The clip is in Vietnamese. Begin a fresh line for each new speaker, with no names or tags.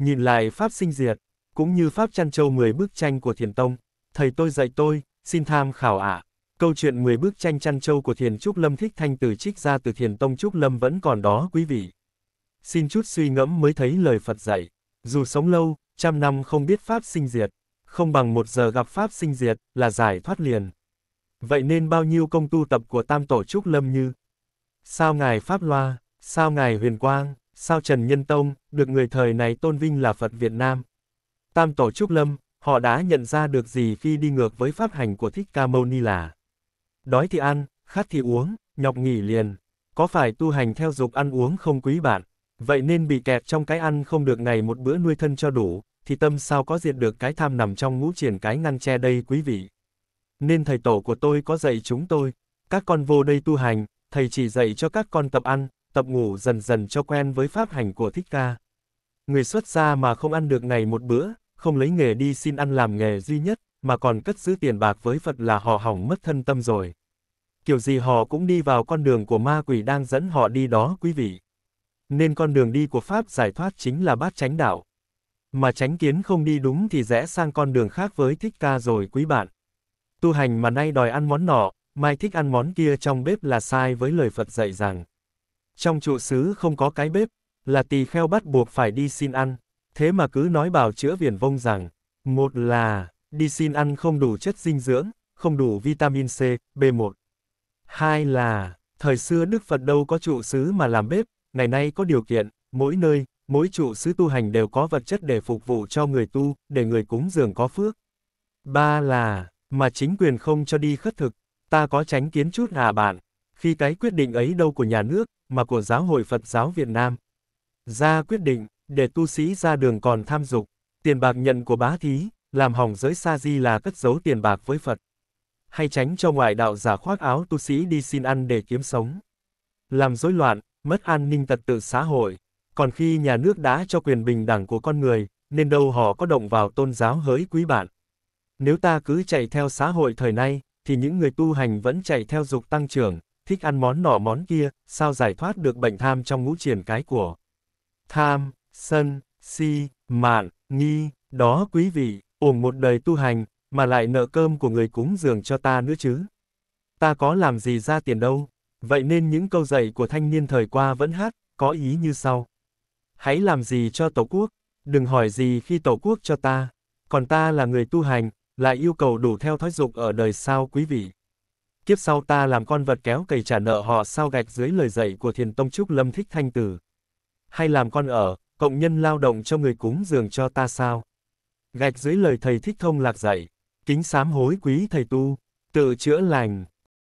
Nhìn lại Pháp sinh diệt, cũng như Pháp chăn châu 10 bức tranh của Thiền Tông, thầy tôi dạy tôi, xin tham khảo ạ. Câu chuyện 10 bức tranh chăn châu của Thiền Trúc Lâm Thích Thanh từ trích ra từ Thiền Tông Trúc Lâm vẫn còn đó quý vị. Xin chút suy ngẫm mới thấy lời Phật dạy. Dù sống lâu, trăm năm không biết Pháp sinh diệt, không bằng một giờ gặp Pháp sinh diệt là giải thoát liền. Vậy nên bao nhiêu công tu tập của Tam Tổ Trúc Lâm như? Sao Ngài Pháp Loa? Sao Ngài Huyền Quang? Sao Trần Nhân Tông, được người thời này tôn vinh là Phật Việt Nam. Tam Tổ Trúc Lâm, họ đã nhận ra được gì khi đi ngược với pháp hành của Thích Ca Mâu Ni là Đói thì ăn, khát thì uống, nhọc nghỉ liền. Có phải tu hành theo dục ăn uống không quý bạn? Vậy nên bị kẹt trong cái ăn không được ngày một bữa nuôi thân cho đủ, thì tâm sao có diệt được cái tham nằm trong ngũ triển cái ngăn che đây quý vị. Nên thầy tổ của tôi có dạy chúng tôi, các con vô đây tu hành, thầy chỉ dạy cho các con tập ăn, tập ngủ dần dần cho quen với pháp hành của Thích Ca. Người xuất gia mà không ăn được ngày một bữa, không lấy nghề đi xin ăn làm nghề duy nhất, mà còn cất giữ tiền bạc với Phật là họ hỏng mất thân tâm rồi. Kiểu gì họ cũng đi vào con đường của ma quỷ đang dẫn họ đi đó quý vị. Nên con đường đi của Pháp giải thoát chính là bát chánh đạo. Mà tránh kiến không đi đúng thì rẽ sang con đường khác với thích ca rồi quý bạn. Tu hành mà nay đòi ăn món nọ, mai thích ăn món kia trong bếp là sai với lời Phật dạy rằng. Trong trụ xứ không có cái bếp, là tỳ kheo bắt buộc phải đi xin ăn, thế mà cứ nói bảo chữa viền vông rằng, một là, đi xin ăn không đủ chất dinh dưỡng, không đủ vitamin C, B1. Hai là, thời xưa Đức Phật đâu có trụ xứ mà làm bếp, ngày nay có điều kiện, mỗi nơi, mỗi trụ xứ tu hành đều có vật chất để phục vụ cho người tu, để người cúng dường có phước. Ba là, mà chính quyền không cho đi khất thực, ta có tránh kiến chút à bạn, khi cái quyết định ấy đâu của nhà nước, mà của Giáo hội Phật giáo Việt Nam. Ra quyết định, để tu sĩ ra đường còn tham dục, tiền bạc nhận của bá thí, làm hỏng giới sa di là cất giấu tiền bạc với Phật. Hay tránh cho ngoại đạo giả khoác áo tu sĩ đi xin ăn để kiếm sống. Làm rối loạn, mất an ninh tật tự xã hội. Còn khi nhà nước đã cho quyền bình đẳng của con người, nên đâu họ có động vào tôn giáo hới quý bạn. Nếu ta cứ chạy theo xã hội thời nay, thì những người tu hành vẫn chạy theo dục tăng trưởng, thích ăn món nọ món kia, sao giải thoát được bệnh tham trong ngũ triển cái của. Tham, sân, si, mạn, nghi, đó quý vị, ủng một đời tu hành, mà lại nợ cơm của người cúng dường cho ta nữa chứ. Ta có làm gì ra tiền đâu. Vậy nên những câu dạy của thanh niên thời qua vẫn hát, có ý như sau. Hãy làm gì cho Tổ quốc, đừng hỏi gì khi Tổ quốc cho ta. Còn ta là người tu hành, lại yêu cầu đủ theo thói dục ở đời sao quý vị kiếp sau ta làm con vật kéo cầy trả nợ họ sao gạch dưới lời dạy của thiền tông trúc lâm thích thanh tử. Hay làm con ở, cộng nhân lao động cho người cúng dường cho ta sao? Gạch dưới lời thầy thích thông lạc dạy, kính sám hối quý thầy tu, tự chữa lành.